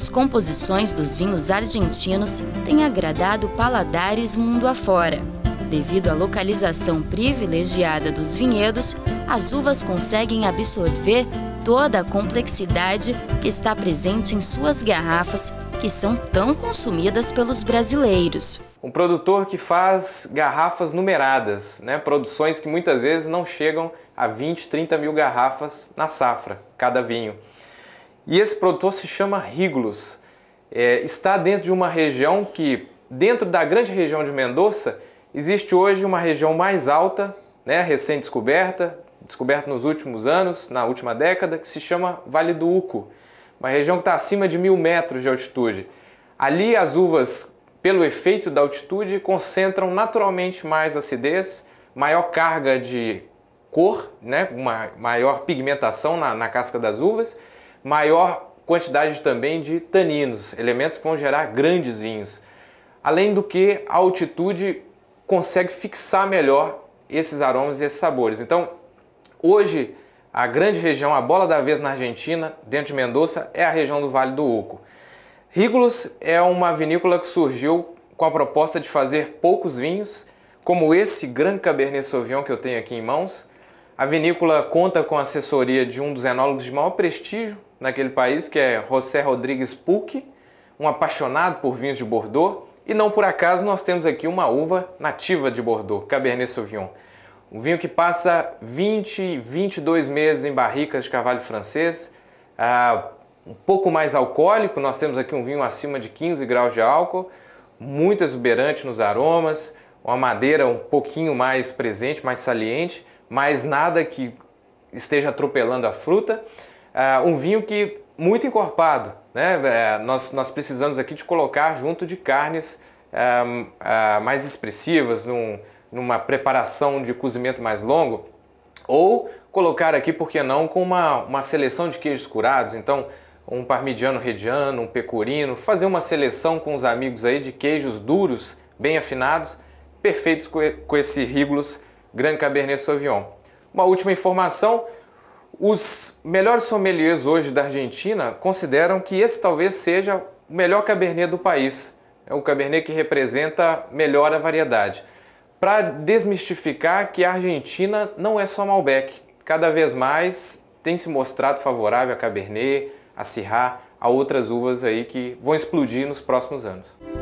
As composições dos vinhos argentinos têm agradado paladares mundo afora. Devido à localização privilegiada dos vinhedos, as uvas conseguem absorver toda a complexidade que está presente em suas garrafas, que são tão consumidas pelos brasileiros. Um produtor que faz garrafas numeradas, né? produções que muitas vezes não chegam a 20, 30 mil garrafas na safra, cada vinho. E esse produtor se chama Riglos. É, está dentro de uma região que, dentro da grande região de Mendoza, existe hoje uma região mais alta, né, recém-descoberta, descoberta nos últimos anos, na última década, que se chama Vale do Uco, uma região que está acima de mil metros de altitude. Ali as uvas, pelo efeito da altitude, concentram naturalmente mais acidez, maior carga de cor, né, uma maior pigmentação na, na casca das uvas, maior quantidade também de taninos, elementos que vão gerar grandes vinhos. Além do que, a altitude consegue fixar melhor esses aromas e esses sabores. Então, hoje, a grande região, a bola da vez na Argentina, dentro de Mendoza, é a região do Vale do Oco. Rigulus é uma vinícola que surgiu com a proposta de fazer poucos vinhos, como esse Gran Cabernet Sauvignon que eu tenho aqui em mãos. A vinícola conta com a assessoria de um dos enólogos de maior prestígio naquele país, que é José Rodrigues Puc, um apaixonado por vinhos de Bordeaux, e não por acaso nós temos aqui uma uva nativa de Bordeaux, Cabernet Sauvignon. Um vinho que passa 20, 22 meses em barricas de cavalo francês, uh, um pouco mais alcoólico, nós temos aqui um vinho acima de 15 graus de álcool, muito exuberante nos aromas, uma madeira um pouquinho mais presente, mais saliente, mas nada que esteja atropelando a fruta uh, um vinho que muito encorpado. Né? Uh, nós, nós precisamos aqui de colocar junto de carnes uh, mais expressivas, num, numa preparação de cozimento mais longo, ou colocar aqui, por que não, com uma, uma seleção de queijos curados. Então, um parmigiano rediano, um pecorino, fazer uma seleção com os amigos aí de queijos duros, bem afinados, perfeitos com esse Riglos Gran Cabernet Sauvignon. Uma última informação, os melhores sommeliers hoje da Argentina consideram que esse talvez seja o melhor Cabernet do país. É o Cabernet que representa melhor a variedade. Para desmistificar que a Argentina não é só Malbec. Cada vez mais tem se mostrado favorável a Cabernet, a Syrah, a outras uvas aí que vão explodir nos próximos anos.